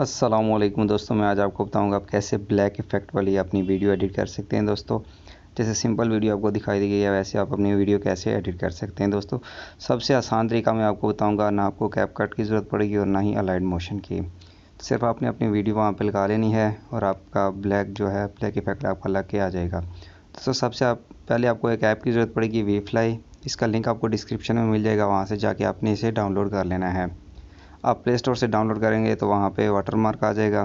असलम दोस्तों मैं आज आपको बताऊंगा आप कैसे ब्लैक इफ़ेक्ट वाली अपनी वीडियो एडिट कर सकते हैं दोस्तों जैसे सिंपल वीडियो आपको दिखाई दी गई है वैसे आप अपनी वीडियो कैसे एडिट कर सकते हैं दोस्तों सबसे आसान तरीका मैं आपको बताऊंगा ना आपको कैप कट की ज़रूरत पड़ेगी और ना ही अलाइड मोशन की सिर्फ आपने अपनी वीडियो वहाँ पर लगा लेनी है और आपका ब्लैक जो है ब्लैक इफ़ेक्ट आपका लग के आ जाएगा दोस्तों सबसे आप पहले आपको एक ऐप की ज़रूरत पड़ेगी वी इसका लिंक आपको डिस्क्रिप्शन में मिल जाएगा वहाँ से जाके आपने इसे डाउनलोड कर लेना है आप प्ले स्टोर से डाउनलोड करेंगे तो वहाँ पे वाटरमार्क आ जाएगा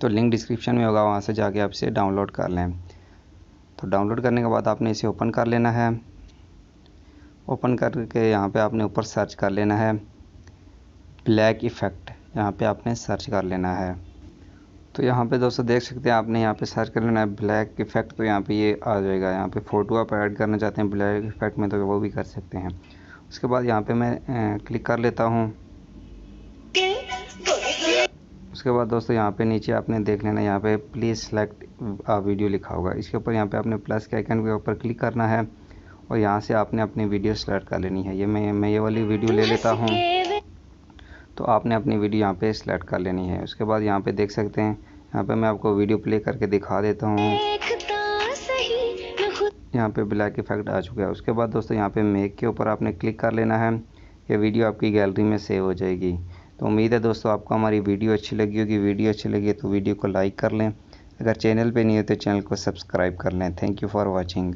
तो लिंक डिस्क्रिप्शन में होगा वहाँ से जाके आप इसे डाउनलोड कर लें तो डाउनलोड करने के बाद आपने इसे ओपन कर लेना है ओपन करके यहाँ पे आपने ऊपर सर्च कर लेना है ब्लैक इफ़ेक्ट यहाँ पे आपने सर्च कर लेना है तो यहाँ पे दोस्तों देख सकते हैं आपने यहाँ पे सर्च कर लेना है ब्लैक इफ़ेक्ट तो यहाँ पे ये आ जाएगा यहाँ पे फ़ोटो आप ऐड करना चाहते हैं ब्लैक इफ़ेक्ट में तो वो भी कर सकते हैं उसके बाद यहाँ पे मैं क्लिक कर लेता हूँ उसके बाद दोस्तों यहाँ पे नीचे आपने देख लेना यहाँ पे प्लीज़ सेलेक्ट वीडियो लिखा होगा इसके ऊपर यहाँ पे आपने प्लस के आइकन के ऊपर क्लिक करना है और यहाँ से आपने अपनी वीडियो सेलेक्ट कर लेनी है ये मैं मैं ये वाली वीडियो ले लेता हूँ तो आपने अपनी वीडियो यहाँ पे सेलेक्ट कर लेनी है उसके बाद यहाँ पे देख सकते हैं यहाँ पे मैं आपको वीडियो प्ले करके दिखा देता हूँ यहाँ पे ब्लैक इफेक्ट आ चुका है उसके बाद दोस्तों यहाँ पे मेक के ऊपर आपने क्लिक कर लेना है ये वीडियो आपकी गैलरी में सेव हो जाएगी तो उम्मीद है दोस्तों आपको हमारी वीडियो अच्छी लगी होगी वीडियो अच्छी लगी है तो वीडियो को लाइक कर लें अगर चैनल पे नहीं हो तो चैनल को सब्सक्राइब कर लें थैंक यू फॉर वॉचिंग